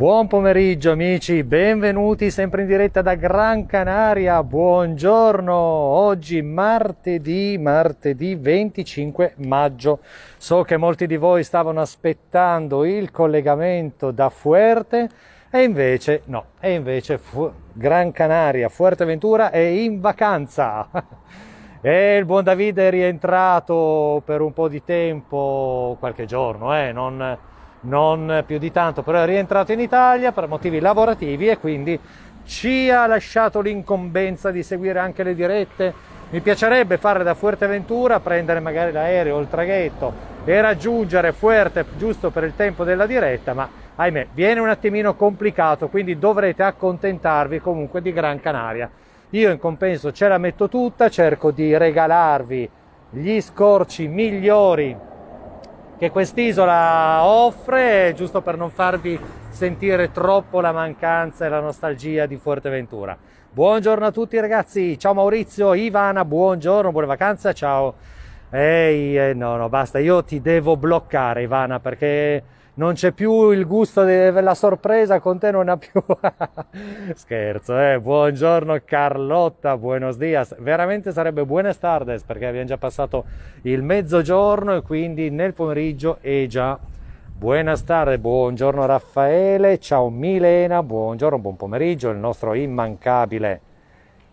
Buon pomeriggio amici, benvenuti sempre in diretta da Gran Canaria, buongiorno, oggi martedì, martedì 25 maggio. So che molti di voi stavano aspettando il collegamento da Fuerte e invece no, e invece Fu- Gran Canaria, Fuerteventura è in vacanza. e il buon Davide è rientrato per un po' di tempo, qualche giorno, eh, non non più di tanto, però è rientrato in Italia per motivi lavorativi e quindi ci ha lasciato l'incombenza di seguire anche le dirette. Mi piacerebbe fare da Fuerteventura, prendere magari l'aereo o il traghetto e raggiungere Fuerte giusto per il tempo della diretta, ma ahimè viene un attimino complicato, quindi dovrete accontentarvi comunque di Gran Canaria. Io in compenso ce la metto tutta, cerco di regalarvi gli scorci migliori che quest'isola offre, giusto per non farvi sentire troppo la mancanza e la nostalgia di Fuerteventura. Buongiorno a tutti ragazzi, ciao Maurizio, Ivana, buongiorno, buone vacanze, ciao. Ehi, eh, no, no, basta, io ti devo bloccare Ivana perché non c'è più il gusto della sorpresa, con te non ha più... Scherzo, eh? Buongiorno Carlotta, buenos dias. Veramente sarebbe buenas tardes perché abbiamo già passato il mezzogiorno e quindi nel pomeriggio è già Buenas tardes, buongiorno Raffaele, ciao Milena, buongiorno, buon pomeriggio, il nostro immancabile,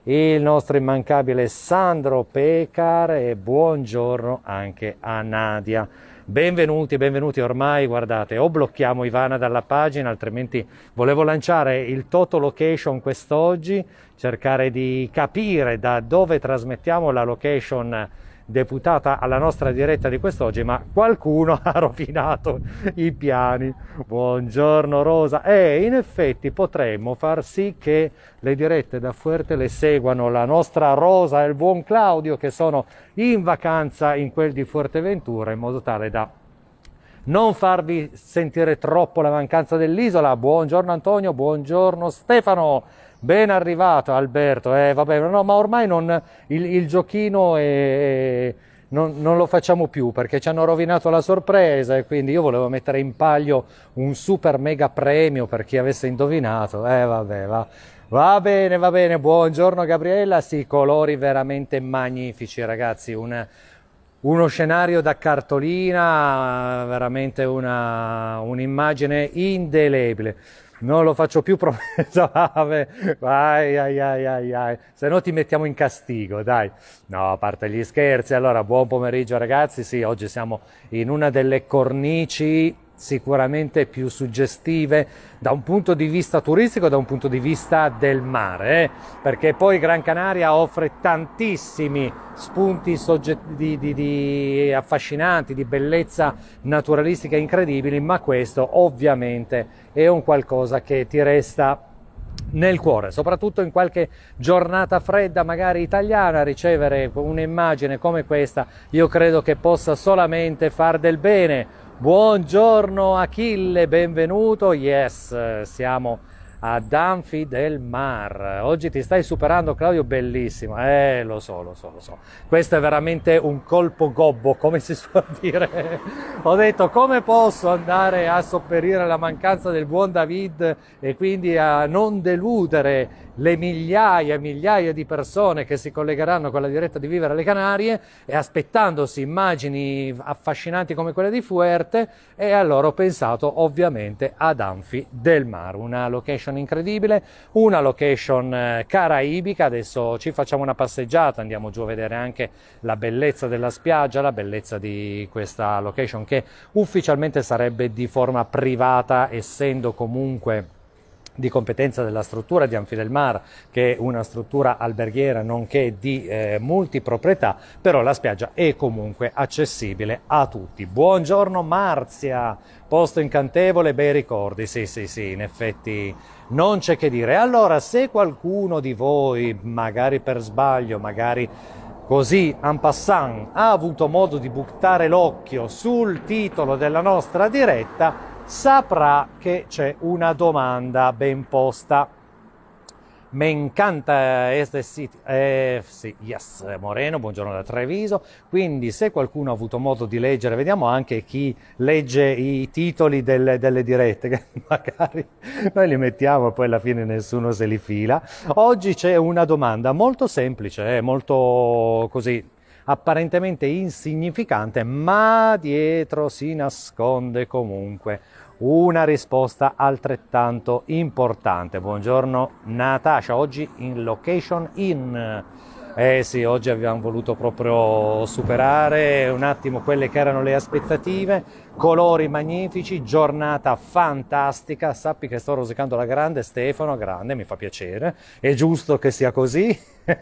il nostro immancabile Sandro Pecar e buongiorno anche a Nadia. Benvenuti, benvenuti, ormai guardate, o blocchiamo Ivana dalla pagina, altrimenti volevo lanciare il Toto Location quest'oggi, cercare di capire da dove trasmettiamo la location deputata alla nostra diretta di quest'oggi, ma qualcuno ha rovinato i piani. Buongiorno Rosa. E in effetti potremmo far sì che le dirette da Fuerte le seguano la nostra Rosa e il buon Claudio che sono in vacanza in quel di Fuerteventura in modo tale da non farvi sentire troppo la mancanza dell'isola. Buongiorno Antonio, buongiorno Stefano. Ben arrivato Alberto, eh, vabbè, no, ma ormai non, il, il, giochino è, non, non, lo facciamo più perché ci hanno rovinato la sorpresa e quindi io volevo mettere in paglio un super mega premio per chi avesse indovinato. Eh, vabbè, va. va bene, va bene, buongiorno Gabriella, sì, colori veramente magnifici ragazzi, un, uno scenario da cartolina, veramente una, un'immagine indelebile. Non lo faccio più promessa, vabbè, vai, ai, ai, ai, ai, se no ti mettiamo in castigo, dai. No, a parte gli scherzi, allora buon pomeriggio ragazzi, sì, oggi siamo in una delle cornici sicuramente più suggestive da un punto di vista turistico e da un punto di vista del mare, eh? perché poi Gran Canaria offre tantissimi spunti sogget- di, di, di affascinanti, di bellezza naturalistica incredibili, ma questo ovviamente è un qualcosa che ti resta nel cuore, soprattutto in qualche giornata fredda, magari italiana, ricevere un'immagine come questa, io credo che possa solamente far del bene Buongiorno Achille, benvenuto. Yes, siamo a Danfi del Mar. Oggi ti stai superando Claudio, bellissimo. Eh, lo so, lo so, lo so. Questo è veramente un colpo gobbo, come si suol dire. Ho detto come posso andare a sopperire alla mancanza del buon David e quindi a non deludere le migliaia e migliaia di persone che si collegheranno con la diretta di Vivere alle Canarie e aspettandosi immagini affascinanti come quella di Fuerte e allora ho pensato ovviamente ad Anfi del Mar, una location incredibile, una location eh, caraibica, adesso ci facciamo una passeggiata, andiamo giù a vedere anche la bellezza della spiaggia, la bellezza di questa location che ufficialmente sarebbe di forma privata essendo comunque di competenza della struttura di Anfidelmar, che è una struttura alberghiera nonché di eh, multiproprietà, però la spiaggia è comunque accessibile a tutti. Buongiorno Marzia, posto incantevole, bei ricordi, sì sì sì, in effetti non c'è che dire. Allora, se qualcuno di voi, magari per sbaglio, magari Così, en passant, ha avuto modo di buttare l'occhio sul titolo della nostra diretta, saprà che c'è una domanda ben posta. Me encanta este sitio. Eh, sì, yes, Moreno, buongiorno da Treviso. Quindi se qualcuno ha avuto modo di leggere, vediamo anche chi legge i titoli delle, delle dirette, che magari noi li mettiamo e poi alla fine nessuno se li fila. Oggi c'è una domanda molto semplice, eh, molto così apparentemente insignificante, ma dietro si nasconde comunque una risposta altrettanto importante. Buongiorno Natasha, oggi in Location In. Eh sì, oggi abbiamo voluto proprio superare un attimo quelle che erano le aspettative, colori magnifici, giornata fantastica, sappi che sto rosicando la grande Stefano, grande, mi fa piacere, è giusto che sia così.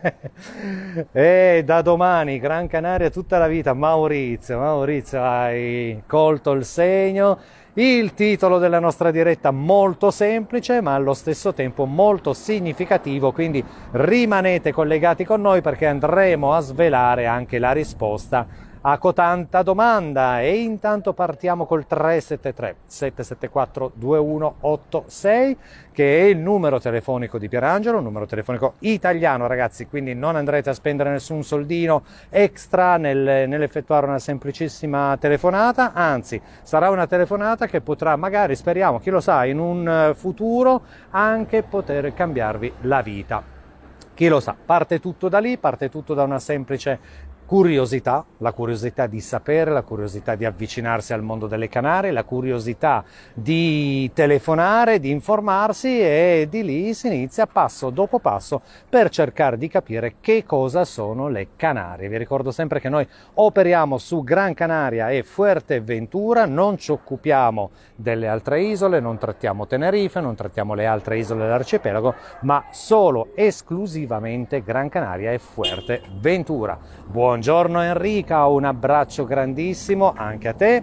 e da domani Gran Canaria tutta la vita, Maurizio, Maurizio hai colto il segno il titolo della nostra diretta molto semplice ma allo stesso tempo molto significativo, quindi rimanete collegati con noi perché andremo a svelare anche la risposta a cotanta domanda e intanto partiamo col 373 774 2186 che è il numero telefonico di Pierangelo, un numero telefonico italiano ragazzi, quindi non andrete a spendere nessun soldino extra nel, nell'effettuare una semplicissima telefonata, anzi sarà una telefonata che potrà magari, speriamo, chi lo sa, in un eh, futuro anche poter cambiarvi la vita chi lo sa, parte tutto da lì, parte tutto da una semplice curiosità, la curiosità di sapere, la curiosità di avvicinarsi al mondo delle Canarie, la curiosità di telefonare, di informarsi e di lì si inizia passo dopo passo per cercare di capire che cosa sono le Canarie. Vi ricordo sempre che noi operiamo su Gran Canaria e Fuerteventura, non ci occupiamo delle altre isole, non trattiamo Tenerife, non trattiamo le altre isole dell'arcipelago, ma solo esclusivamente Gran Canaria e Fuerteventura. Buon Buongiorno Enrica, un abbraccio grandissimo anche a te.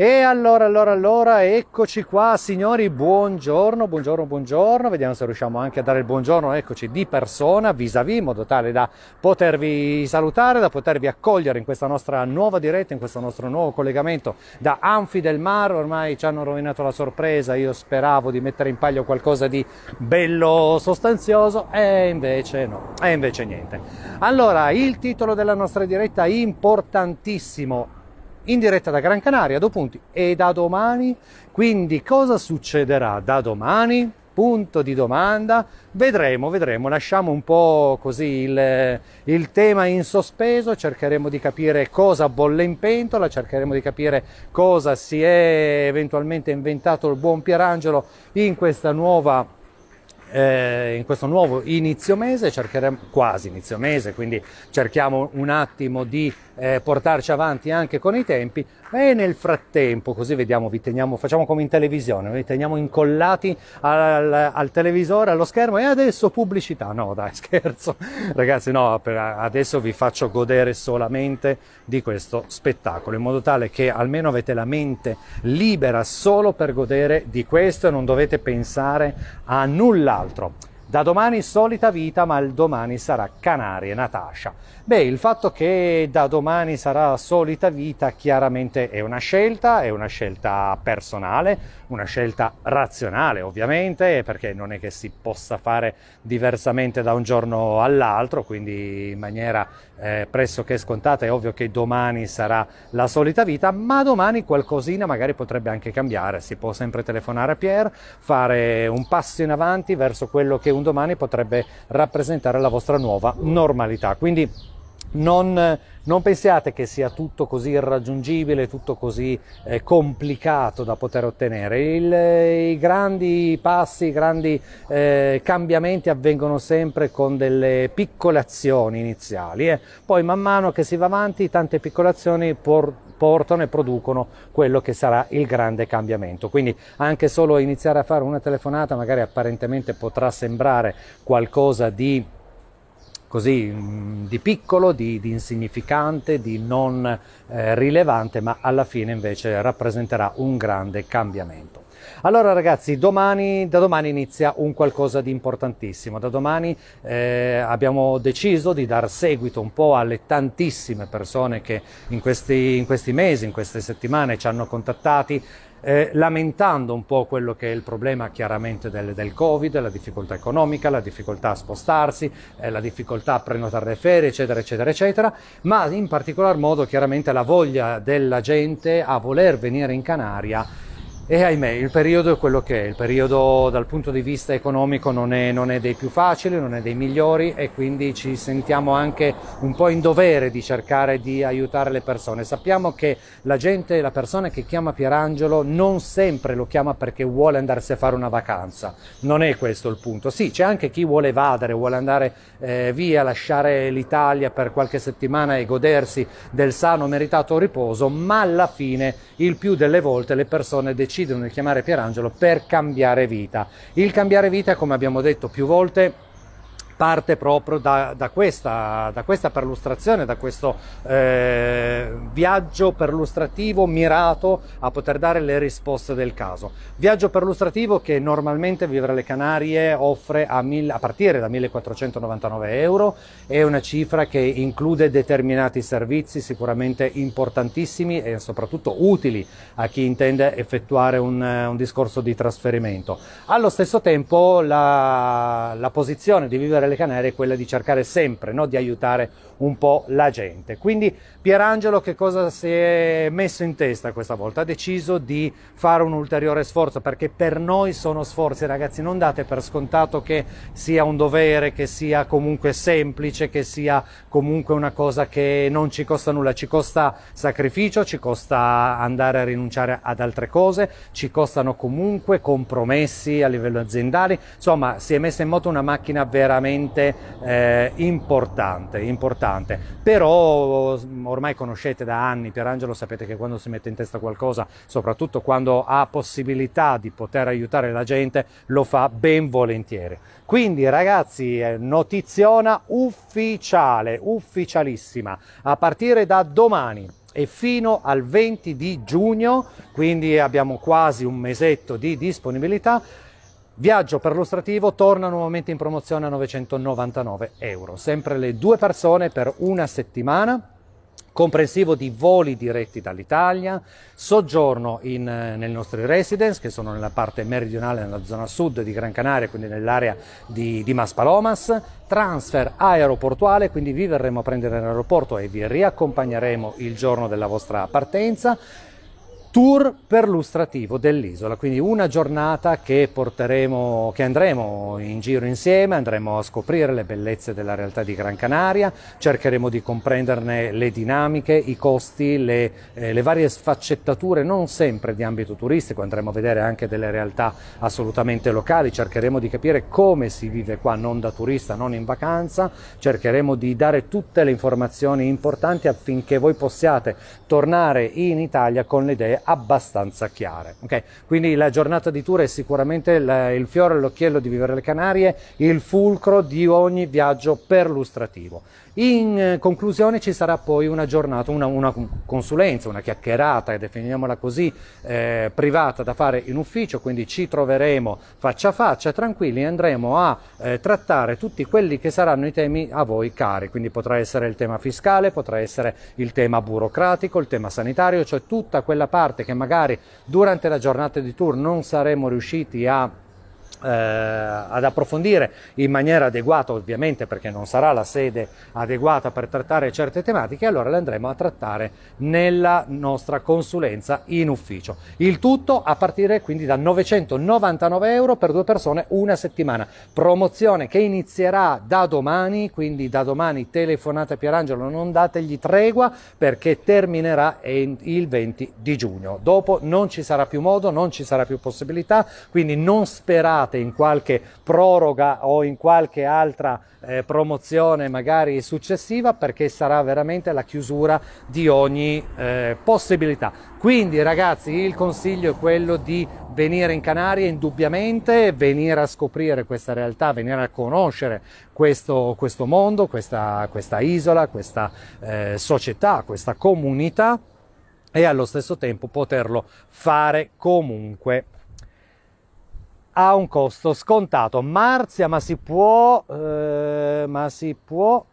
E allora, allora, allora, eccoci qua signori, buongiorno, buongiorno, buongiorno, vediamo se riusciamo anche a dare il buongiorno, eccoci di persona, vis-à-vis, in modo tale da potervi salutare, da potervi accogliere in questa nostra nuova diretta, in questo nostro nuovo collegamento da Anfi del Mar, ormai ci hanno rovinato la sorpresa, io speravo di mettere in palio qualcosa di bello sostanzioso e invece no, e invece niente. Allora, il titolo della nostra diretta importantissimo, in diretta da Gran Canaria, due punti. E da domani? Quindi cosa succederà da domani? Punto di domanda. Vedremo, vedremo. Lasciamo un po' così il, il tema in sospeso, cercheremo di capire cosa bolle in pentola, cercheremo di capire cosa si è eventualmente inventato il buon Pierangelo in questa nuova... Eh, in questo nuovo inizio mese cercheremo quasi inizio mese quindi cerchiamo un attimo di eh, portarci avanti anche con i tempi e nel frattempo così vediamo vi teniamo facciamo come in televisione vi teniamo incollati al, al televisore allo schermo e adesso pubblicità no dai scherzo ragazzi no per, adesso vi faccio godere solamente di questo spettacolo in modo tale che almeno avete la mente libera solo per godere di questo e non dovete pensare a null'altro da domani solita vita, ma il domani sarà Canarie Natasha. Beh, il fatto che da domani sarà solita vita chiaramente è una scelta, è una scelta personale, una scelta razionale ovviamente, perché non è che si possa fare diversamente da un giorno all'altro, quindi in maniera eh, pressoché scontata, è ovvio che domani sarà la solita vita, ma domani qualcosina magari potrebbe anche cambiare, si può sempre telefonare a Pierre, fare un passo in avanti verso quello che un domani potrebbe rappresentare la vostra nuova normalità. Quindi non, non, pensiate che sia tutto così irraggiungibile, tutto così eh, complicato da poter ottenere. Il, I grandi passi, i grandi eh, cambiamenti avvengono sempre con delle piccole azioni iniziali e eh. poi man mano che si va avanti tante piccole azioni por, portano e producono quello che sarà il grande cambiamento. Quindi anche solo iniziare a fare una telefonata magari apparentemente potrà sembrare qualcosa di così mm, di piccolo, di, di insignificante, di non eh, rilevante, ma alla fine invece rappresenterà un grande cambiamento. Allora ragazzi, domani, da domani inizia un qualcosa di importantissimo. Da domani eh, abbiamo deciso di dar seguito un po' alle tantissime persone che in questi, in questi mesi, in queste settimane ci hanno contattati, eh, lamentando un po' quello che è il problema chiaramente del, del Covid, la difficoltà economica, la difficoltà a spostarsi, eh, la difficoltà a prenotare le ferie, eccetera, eccetera, eccetera, ma in particolar modo chiaramente la voglia della gente a voler venire in Canaria e ahimè, il periodo è quello che è, il periodo dal punto di vista economico non è, non è, dei più facili, non è dei migliori e quindi ci sentiamo anche un po' in dovere di cercare di aiutare le persone. Sappiamo che la gente, la persona che chiama Pierangelo non sempre lo chiama perché vuole andarsi a fare una vacanza, non è questo il punto. Sì, c'è anche chi vuole evadere, vuole andare eh, via, lasciare l'Italia per qualche settimana e godersi del sano meritato riposo, ma alla fine il più delle volte le persone decidono decidono di chiamare Pierangelo per cambiare vita. Il cambiare vita, come abbiamo detto più volte, parte proprio da, da, questa, da questa, perlustrazione, da questo eh, viaggio perlustrativo mirato a poter dare le risposte del caso. Viaggio perlustrativo che normalmente Vivere le Canarie offre a, mil, a partire da 1499 euro, è una cifra che include determinati servizi sicuramente importantissimi e soprattutto utili a chi intende effettuare un, un discorso di trasferimento. Allo stesso tempo la, la posizione di Vivere alle Canarie è quella di cercare sempre no? di aiutare un po' la gente. Quindi Pierangelo che cosa si è messo in testa questa volta? Ha deciso di fare un ulteriore sforzo perché per noi sono sforzi ragazzi, non date per scontato che sia un dovere, che sia comunque semplice, che sia comunque una cosa che non ci costa nulla, ci costa sacrificio, ci costa andare a rinunciare ad altre cose, ci costano comunque compromessi a livello aziendale, insomma si è messa in moto una macchina veramente veramente eh, importante, importante. Però mm, ormai conoscete da anni Pierangelo, sapete che quando si mette in testa qualcosa, soprattutto quando ha possibilità di poter aiutare la gente, lo fa ben volentieri. Quindi ragazzi, notiziona ufficiale, ufficialissima, a partire da domani e fino al 20 di giugno, quindi abbiamo quasi un mesetto di disponibilità, Viaggio per perlustrativo torna nuovamente in promozione a 999 euro, sempre le due persone per una settimana, comprensivo di voli diretti dall'Italia, soggiorno in, eh, nelle nostre residence che sono nella parte meridionale, nella zona sud di Gran Canaria, quindi nell'area di, di Maspalomas, transfer aeroportuale, quindi vi verremo a prendere in e vi riaccompagneremo il giorno della vostra partenza tour perlustrativo dell'isola, quindi una giornata che, porteremo, che andremo in giro insieme, andremo a scoprire le bellezze della realtà di Gran Canaria, cercheremo di comprenderne le dinamiche, i costi, le, eh, le varie sfaccettature non sempre di ambito turistico, andremo a vedere anche delle realtà assolutamente locali, cercheremo di capire come si vive qua non da turista, non in vacanza, cercheremo di dare tutte le informazioni importanti affinché voi possiate tornare in Italia con le idee abbastanza chiare. Okay? Quindi la giornata di tour è sicuramente il, il fiore all'occhiello di Vivere le Canarie, il fulcro di ogni viaggio perlustrativo. In eh, conclusione ci sarà poi una giornata, una, una consulenza, una chiacchierata, definiamola così, eh, privata da fare in ufficio, quindi ci troveremo faccia a faccia, tranquilli, andremo a eh, trattare tutti quelli che saranno i temi a voi cari, quindi potrà essere il tema fiscale, potrà essere il tema burocratico, il tema sanitario, cioè tutta quella parte che magari durante la giornata di tour non saremo riusciti a eh, ad approfondire in maniera adeguata ovviamente perché non sarà la sede adeguata per trattare certe tematiche allora le andremo a trattare nella nostra consulenza in ufficio il tutto a partire quindi da 999 euro per due persone una settimana promozione che inizierà da domani quindi da domani telefonate a Pierangelo non dategli tregua perché terminerà il 20 di giugno dopo non ci sarà più modo non ci sarà più possibilità quindi non sperate pensate in qualche proroga o in qualche altra eh, promozione magari successiva perché sarà veramente la chiusura di ogni eh, possibilità. Quindi ragazzi il consiglio è quello di venire in Canaria indubbiamente, venire a scoprire questa realtà, venire a conoscere questo, questo mondo, questa, questa, isola, questa eh, società, questa comunità e allo stesso tempo poterlo fare comunque ha un costo scontato. Marzia, ma si può... Eh, ma si può...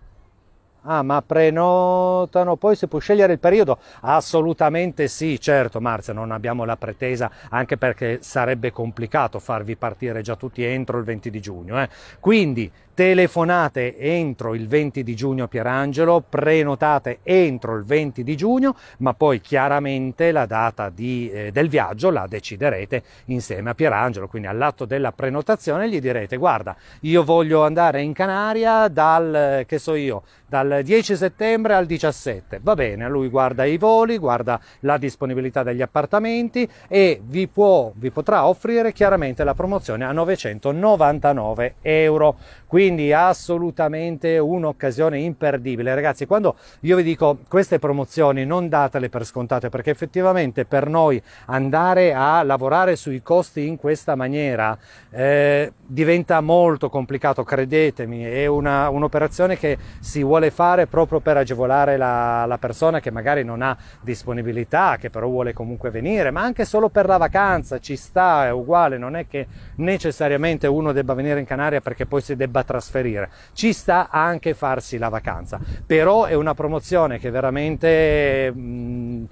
Ah, ma prenotano, poi si può scegliere il periodo? Assolutamente sì, certo Marzia, non abbiamo la pretesa, anche perché sarebbe complicato farvi partire già tutti entro il 20 di giugno. Eh. Quindi telefonate entro il 20 di giugno a Pierangelo, prenotate entro il 20 di giugno, ma poi chiaramente la data di, eh, del viaggio la deciderete insieme a Pierangelo, quindi all'atto della prenotazione gli direte guarda io voglio andare in Canaria dal, eh, che so io, dal 10 settembre al 17, va bene, lui guarda i voli, guarda la disponibilità degli appartamenti e vi, può, vi potrà offrire chiaramente la promozione a 999 euro quindi assolutamente un'occasione imperdibile ragazzi quando io vi dico queste promozioni non datele per scontate perché effettivamente per noi andare a lavorare sui costi in questa maniera eh, diventa molto complicato credetemi è una, un'operazione che si vuole fare proprio per agevolare la, la persona che magari non ha disponibilità che però vuole comunque venire ma anche solo per la vacanza ci sta è uguale non è che necessariamente uno debba venire in Canaria perché poi si debba trasferire. Ci sta anche farsi la vacanza, però è una promozione che veramente... Mh, mm,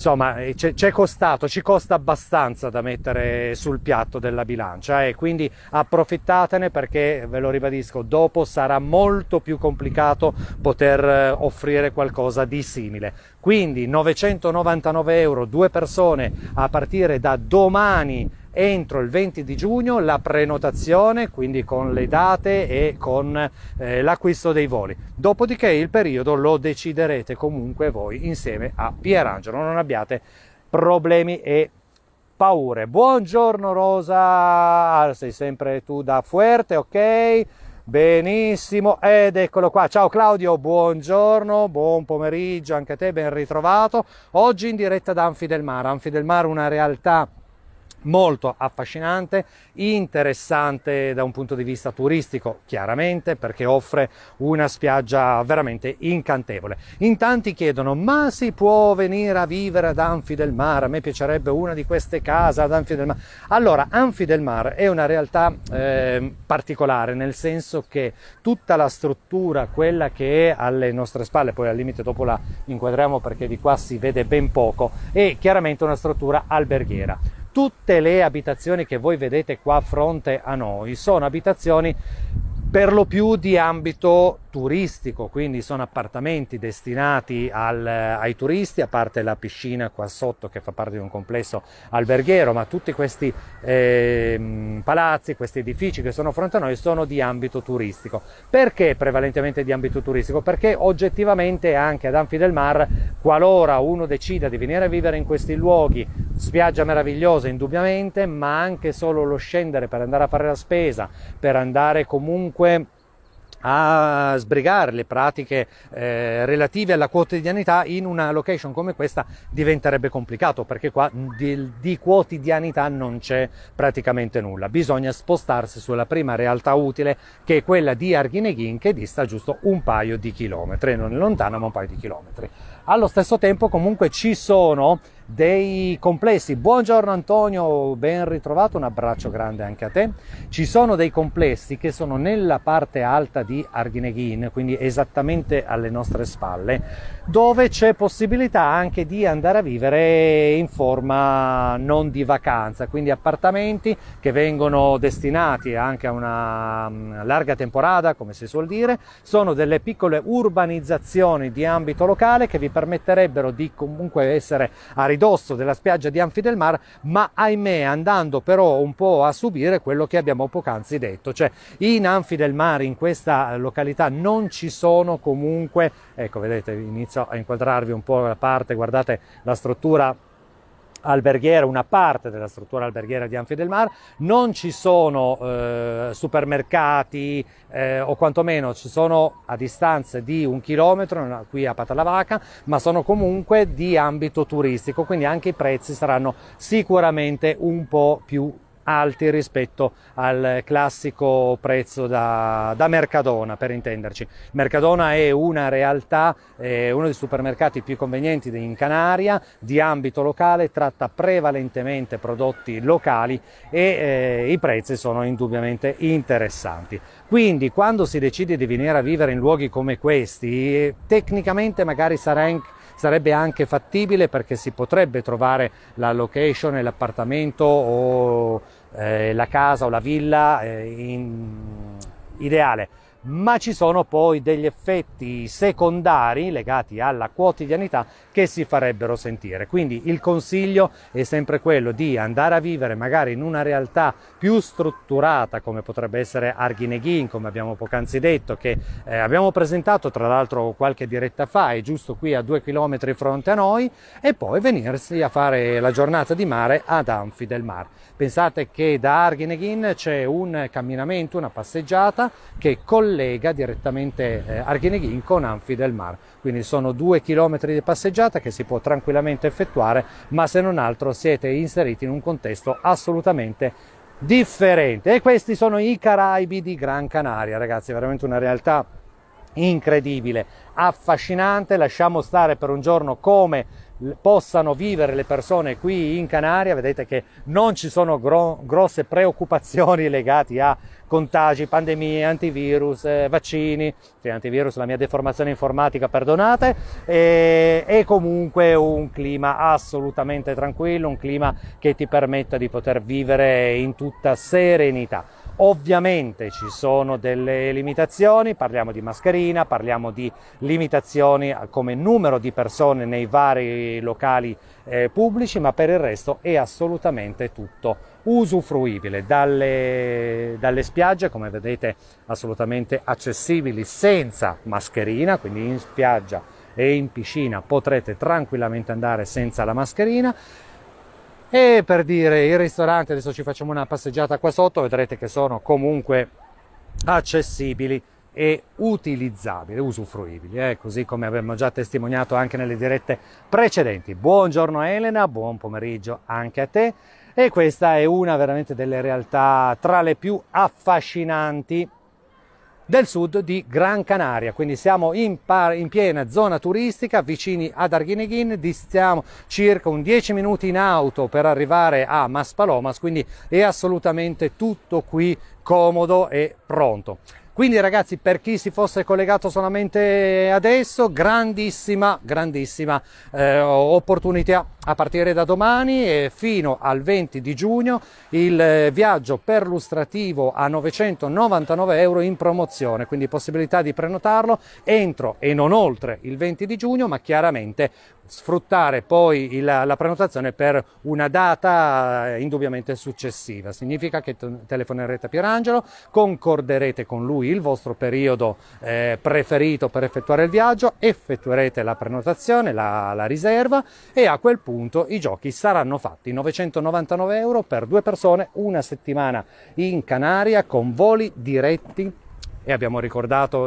insomma eh, c'è costato, ci costa abbastanza da mettere sul piatto della bilancia e eh, quindi approfittatene perché ve lo ribadisco, dopo sarà molto più complicato poter eh, offrire qualcosa di simile. Quindi 999 euro, due persone a partire da domani entro il 20 di giugno la prenotazione, quindi con le date e con eh, l'acquisto dei voli. Dopodiché il periodo lo deciderete comunque voi insieme a Pierangelo, non abbiate problemi e paure. Buongiorno Rosa, ah, sei sempre tu da Fuerte, ok? Benissimo, ed eccolo qua. Ciao Claudio, buongiorno, buon pomeriggio anche a te, ben ritrovato. Oggi in diretta da Anfi del è una realtà molto affascinante, interessante da un punto di vista turistico, chiaramente, perché offre una spiaggia veramente incantevole. In tanti chiedono: "Ma si può venire a vivere ad Anfi del Mar? A me piacerebbe una di queste case ad Anfi del Mar". Allora, Anfi del Mar è una realtà eh, particolare, nel senso che tutta la struttura, quella che è alle nostre spalle, poi al limite dopo la inquadriamo perché di qua si vede ben poco, è chiaramente una struttura alberghiera. Tutte le abitazioni che voi vedete qua a fronte a noi sono abitazioni per lo più di ambito turistico, quindi sono appartamenti destinati al, ai turisti, a parte la piscina qua sotto che fa parte di un complesso alberghiero, ma tutti questi eh, palazzi, questi edifici che sono fronte a noi sono di ambito turistico. Perché prevalentemente di ambito turistico? Perché oggettivamente anche ad Anfi del Mar, qualora uno decida di venire a vivere in questi luoghi Spiaggia meravigliosa indubbiamente, ma anche solo lo scendere per andare a fare la spesa, per andare comunque a sbrigare le pratiche eh, relative alla quotidianità in una location come questa diventerebbe complicato perché qua di, di, quotidianità non c'è praticamente nulla bisogna spostarsi sulla prima realtà utile che è quella di Arghineghin che dista giusto un paio di chilometri non è lontana ma un paio di chilometri allo stesso tempo comunque ci sono dei complessi. Buongiorno Antonio, ben ritrovato, un abbraccio grande anche a te. Ci sono dei complessi che sono nella parte alta di Argineghin, quindi esattamente alle nostre spalle, dove c'è possibilità anche di andare a vivere in forma non di vacanza, quindi appartamenti che vengono destinati anche a una mm, larga temporada, come si suol dire, sono delle piccole urbanizzazioni di ambito locale che vi permettono permetterebbero di comunque essere a ridosso della spiaggia di Anfi del Mar, ma ahimè andando però un po' a subire quello che abbiamo poc'anzi detto, cioè in Anfi del Mar, in questa località, non ci sono comunque, ecco vedete, inizio a inquadrarvi un po' la parte, guardate la struttura alberghiera, una parte della struttura alberghiera di Anfi del Mar, non ci sono eh, supermercati eh, o quantomeno ci sono a distanze di un chilometro qui a Patalavaca, ma sono comunque di ambito turistico, quindi anche i prezzi saranno sicuramente un po' più alti rispetto al classico prezzo da, da Mercadona, per intenderci. Mercadona è una realtà, è uno dei supermercati più convenienti in Canaria, di ambito locale, tratta prevalentemente prodotti locali e eh, i prezzi sono indubbiamente interessanti. Quindi quando si decide di venire a vivere in luoghi come questi, tecnicamente magari sarà anche sarebbe anche fattibile perché si potrebbe trovare la location l'appartamento o eh, la casa o la villa eh, in, ideale, ma ci sono poi degli effetti secondari legati alla quotidianità che si farebbero sentire. Quindi il consiglio è sempre quello di andare a vivere magari in una realtà più strutturata come potrebbe essere Arghineghin, come abbiamo poc'anzi detto, che eh, abbiamo presentato tra l'altro qualche diretta fa, è giusto qui a due chilometri fronte a noi, e poi venirsi a fare la giornata di mare ad Anfi del Mar. Pensate che da Arghineghin c'è un camminamento, una passeggiata che collega direttamente eh, Arghineghin con Anfi del Mar, quindi sono due chilometri di passeggiata passeggiata che si può tranquillamente effettuare, ma se non altro siete inseriti in un contesto assolutamente differente. E questi sono i Caraibi di Gran Canaria, ragazzi, veramente una realtà incredibile, affascinante, lasciamo stare per un giorno come possano vivere le persone qui in Canaria, vedete che non ci sono gro- grosse preoccupazioni legate a contagi, pandemie, antivirus, eh, vaccini, cioè antivirus la mia deformazione informatica, perdonate, e, e, comunque un clima assolutamente tranquillo, un clima che ti permetta di poter vivere in tutta serenità. Ovviamente ci sono delle limitazioni, parliamo di mascherina, parliamo di limitazioni come numero di persone nei vari locali eh, pubblici, ma per il resto è assolutamente tutto usufruibile dalle, dalle, spiagge, come vedete assolutamente accessibili senza mascherina, quindi in spiaggia e in piscina potrete tranquillamente andare senza la mascherina. E per dire il ristorante, adesso ci facciamo una passeggiata qua sotto, vedrete che sono comunque accessibili e utilizzabili, usufruibili, eh? così come abbiamo già testimoniato anche nelle dirette precedenti. Buongiorno Elena, buon pomeriggio anche a te e questa è una veramente delle realtà tra le più affascinanti del sud di Gran Canaria, quindi siamo in, par- in piena zona turistica, vicini ad Arghineghin, distiamo circa un 10 minuti in auto per arrivare a Maspalomas, quindi è assolutamente tutto qui comodo e pronto. Quindi ragazzi, per chi si fosse collegato solamente adesso, grandissima, grandissima eh, opportunità a partire da domani e fino al 20 di giugno il eh, viaggio per lustrativo a 999 euro in promozione, quindi possibilità di prenotarlo entro e non oltre il 20 di giugno, ma chiaramente sfruttare poi la, la prenotazione per una data eh, indubbiamente successiva. Significa che t- telefonerete a Pierangelo, concorderete con lui il vostro periodo eh, preferito per effettuare il viaggio, effettuerete la prenotazione, la, la riserva e a quel punto i giochi saranno fatti. 999 euro per due persone, una settimana in Canaria con voli diretti e abbiamo ricordato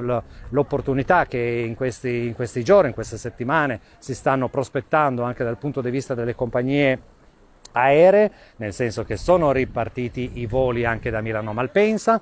l'opportunità che in questi, in questi giorni, in queste settimane si stanno prospettando anche dal punto di vista delle compagnie aeree, nel senso che sono ripartiti i voli anche da Milano a Malpensa,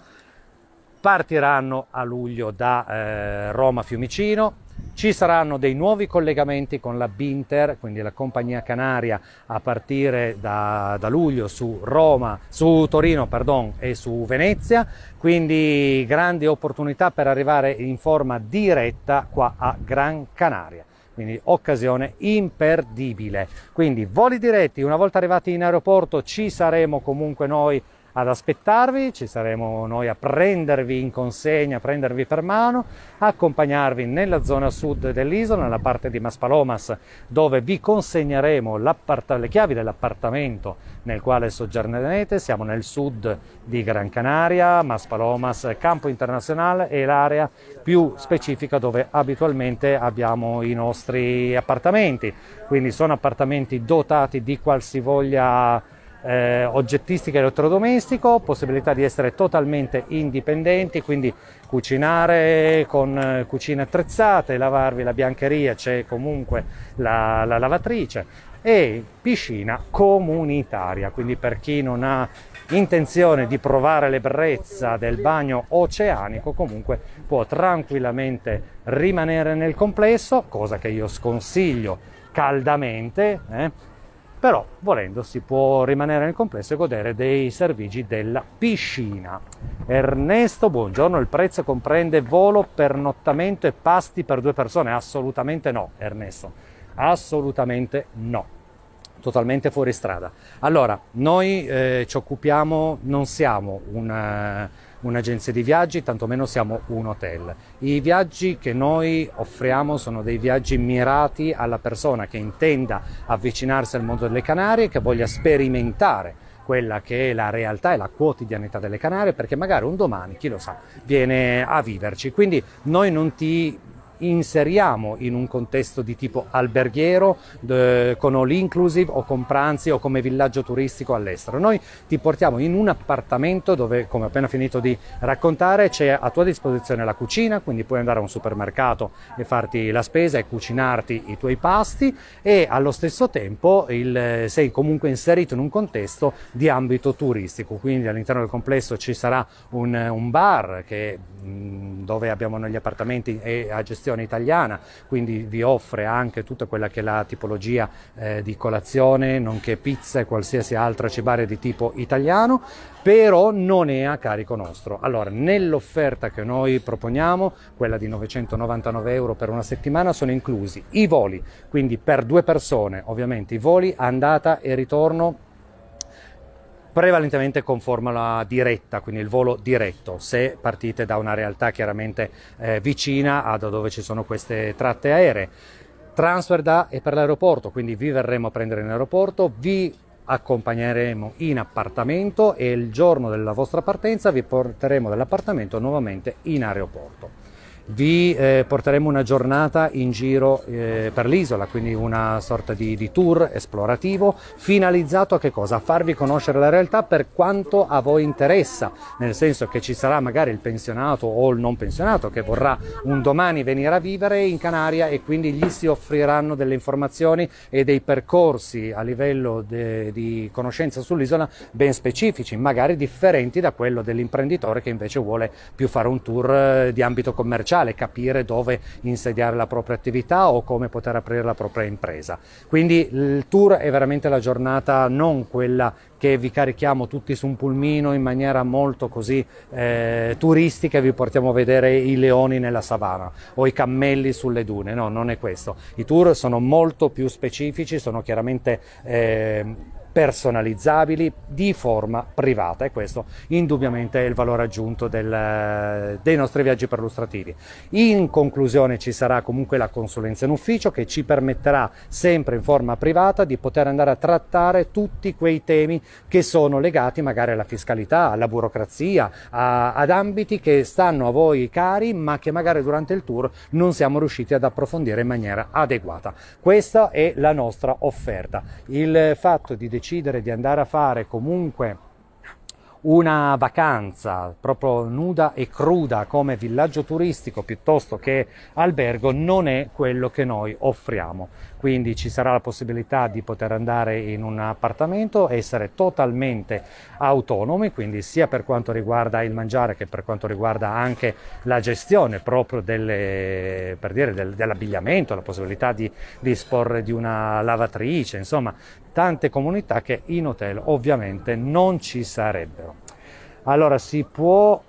partiranno a luglio da eh, Roma Fiumicino, ci saranno dei nuovi collegamenti con la Binter, quindi la compagnia canaria, a partire da, da luglio su, Roma, su Torino pardon, e su Venezia, quindi grandi opportunità per arrivare in forma diretta qua a Gran Canaria quindi occasione imperdibile. Quindi voli diretti, una volta arrivati in aeroporto ci saremo comunque noi ad aspettarvi, ci saremo noi a prendervi in consegna, a prendervi per mano, a accompagnarvi nella zona sud dell'isola, nella parte di Maspalomas, dove vi consegneremo le chiavi dell'appartamento nel quale soggiornerete. Siamo nel sud di Gran Canaria, Maspalomas, campo internazionale e l'area più specifica dove abitualmente abbiamo i nostri appartamenti. Quindi sono appartamenti dotati di qualsivoglia eh, oggettistica elettrodomestico, possibilità di essere totalmente indipendenti, quindi cucinare con eh, cucine attrezzate, lavarvi la biancheria, c'è comunque la, la lavatrice e piscina comunitaria, quindi per chi non ha intenzione di provare l'ebbrezza del bagno oceanico comunque può tranquillamente rimanere nel complesso, cosa che io sconsiglio caldamente, eh, però volendo si può rimanere nel complesso e godere dei servigi della piscina. Ernesto, buongiorno, il prezzo comprende volo, pernottamento e pasti per due persone? Assolutamente no, Ernesto, assolutamente no, totalmente fuori strada. Allora, noi eh, ci occupiamo, non siamo un eh, un'agenzia di viaggi, tantomeno siamo un hotel. I viaggi che noi offriamo sono dei viaggi mirati alla persona che intenda avvicinarsi al mondo delle Canarie, che voglia sperimentare quella che è la realtà e la quotidianità delle Canarie, perché magari un domani, chi lo sa, viene a viverci. Quindi noi non ti inseriamo in un contesto di tipo alberghiero, eh, con all inclusive o con pranzi o come villaggio turistico all'estero. Noi ti portiamo in un appartamento dove, come ho appena finito di raccontare, c'è a tua disposizione la cucina, quindi puoi andare a un supermercato e farti la spesa e cucinarti i tuoi pasti e allo stesso tempo il, sei comunque inserito in un contesto di ambito turistico, quindi all'interno del complesso ci sarà un, un bar che, mm, dove abbiamo gli appartamenti e a gestione ristorazione italiana, quindi vi offre anche tutta quella che è la tipologia eh, di colazione, nonché pizza e qualsiasi altra cibare di tipo italiano, però non è a carico nostro. Allora, nell'offerta che noi proponiamo, quella di 999 euro per una settimana, sono inclusi i voli, quindi per due persone ovviamente i voli andata e ritorno prevalentemente con formula diretta, quindi il volo diretto, se partite da una realtà chiaramente eh, vicina a dove ci sono queste tratte aeree. Transfer da e per l'aeroporto, quindi vi verremo a prendere in aeroporto, vi accompagneremo in appartamento e il giorno della vostra partenza vi porteremo dall'appartamento nuovamente in aeroporto. Vi eh, porteremo una giornata in giro eh, per l'isola, quindi una sorta di, di tour esplorativo finalizzato a che cosa? A farvi conoscere la realtà per quanto a voi interessa, nel senso che ci sarà magari il pensionato o il non pensionato che vorrà un domani venire a vivere in Canaria e quindi gli si offriranno delle informazioni e dei percorsi a livello de, di conoscenza sull'isola ben specifici, magari differenti da quello dell'imprenditore che invece vuole più fare un tour eh, di ambito commerciale digitale, capire dove insediare la propria attività o come poter aprire la propria impresa. Quindi il tour è veramente la giornata non quella che vi carichiamo tutti su un pulmino in maniera molto così eh, turistica e vi portiamo a vedere i leoni nella savana o i cammelli sulle dune, no, non è questo. I tour sono molto più specifici, sono chiaramente... Eh, personalizzabili di forma privata e questo indubbiamente è il valore aggiunto del, eh, dei nostri viaggi perlustrativi. In conclusione ci sarà comunque la consulenza in ufficio che ci permetterà sempre in forma privata di poter andare a trattare tutti quei temi che sono legati magari alla fiscalità, alla burocrazia, a, ad ambiti che stanno a voi cari ma che magari durante il tour non siamo riusciti ad approfondire in maniera adeguata. Questa è la nostra offerta. Il fatto di decidere decidere di andare a fare comunque una vacanza proprio nuda e cruda come villaggio turistico piuttosto che albergo non è quello che noi offriamo. Quindi ci sarà la possibilità di poter andare in un appartamento, essere totalmente autonomi, quindi sia per quanto riguarda il mangiare che per quanto riguarda anche la gestione proprio delle, per dire, del, dell'abbigliamento, la possibilità di disporre di una lavatrice, insomma tante comunità che in hotel ovviamente non ci sarebbero. Allora si può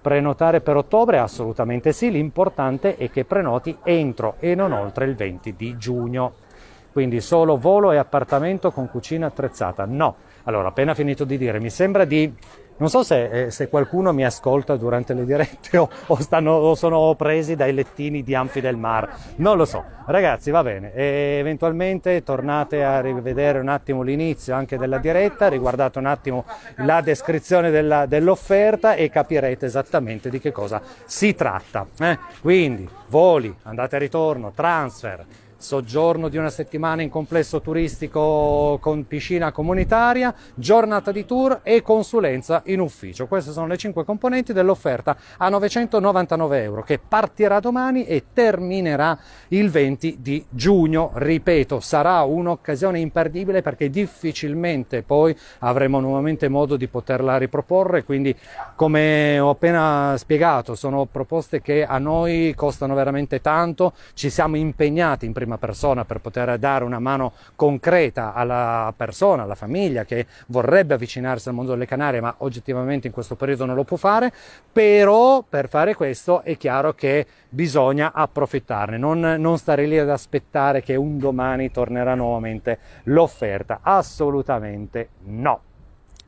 prenotare per ottobre? Assolutamente sì, l'importante è che prenoti entro e non oltre il 20 di giugno. Quindi solo volo e appartamento con cucina attrezzata? No. Allora, appena finito di dire, mi sembra di non so se, eh, se, qualcuno mi ascolta durante le dirette o, o, stanno, o, sono presi dai lettini di Anfi del Mar, non lo so. Ragazzi, va bene, e eventualmente tornate a rivedere un attimo l'inizio anche della diretta, riguardate un attimo la descrizione della, dell'offerta e capirete esattamente di che cosa si tratta. Eh? Quindi, voli, andate e ritorno, transfer, soggiorno di una settimana in complesso turistico con piscina comunitaria, giornata di tour e consulenza in ufficio. Queste sono le cinque componenti dell'offerta a 999 euro che partirà domani e terminerà il 20 di giugno. Ripeto, sarà un'occasione imperdibile perché difficilmente poi avremo nuovamente modo di poterla riproporre, quindi come ho appena spiegato sono proposte che a noi costano veramente tanto, ci siamo impegnati in prima prima persona per poter dare una mano concreta alla persona, alla famiglia che vorrebbe avvicinarsi al mondo delle Canarie ma oggettivamente in questo periodo non lo può fare, però per fare questo è chiaro che bisogna approfittarne, non, non stare lì ad aspettare che un domani tornerà nuovamente l'offerta, assolutamente no.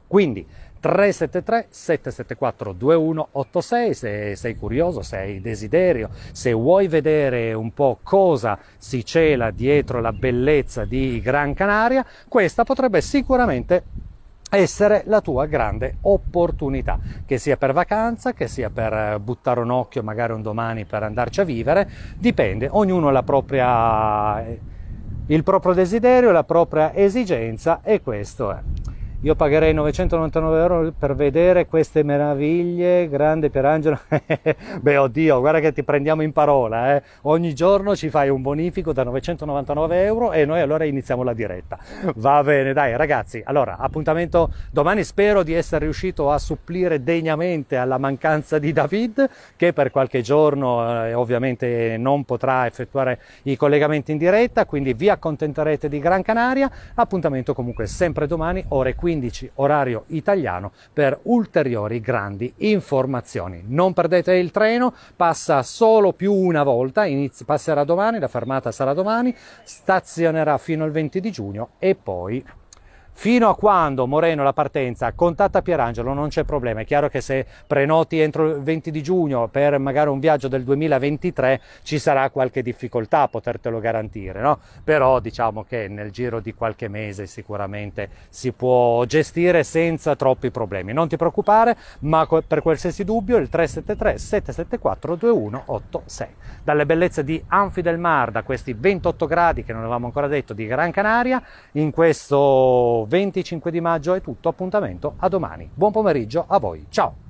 Quindi 373 774 2186 se sei curioso, se hai desiderio, se vuoi vedere un po' cosa si cela dietro la bellezza di Gran Canaria, questa potrebbe sicuramente essere la tua grande opportunità, che sia per vacanza, che sia per eh, buttare un occhio magari un domani per andarci a vivere, dipende, ognuno ha la propria eh, il proprio desiderio, la propria esigenza e questo è. Io pagherei 999 euro per vedere queste meraviglie, grande Pierangelo. Beh, oddio, guarda che ti prendiamo in parola. Eh. Ogni giorno ci fai un bonifico da 999 euro e noi allora iniziamo la diretta. Va bene, dai ragazzi. Allora, appuntamento domani. Spero di essere riuscito a supplire degnamente alla mancanza di David, che per qualche giorno eh, ovviamente non potrà effettuare i collegamenti in diretta. Quindi vi accontenterete di Gran Canaria. Appuntamento comunque sempre domani, ore 15. 15 orario italiano per ulteriori grandi informazioni. Non perdete il treno, passa solo più una volta, inizio, passerà domani, la fermata sarà domani, stazionerà fino al 20 di giugno e poi Fino a quando Moreno la partenza contatta Pierangelo non c'è problema, è chiaro che se prenoti entro il 20 di giugno per magari un viaggio del 2023 ci sarà qualche difficoltà a potertelo garantire, no? però diciamo che nel giro di qualche mese sicuramente si può gestire senza troppi problemi. Non ti preoccupare, ma per qualsiasi dubbio il 373 774 2186. Dalle bellezze di Anfi del Mar, da questi 28 gradi che non avevamo ancora detto di Gran Canaria, in questo 25 di maggio è tutto, appuntamento a domani. Buon pomeriggio a voi, ciao!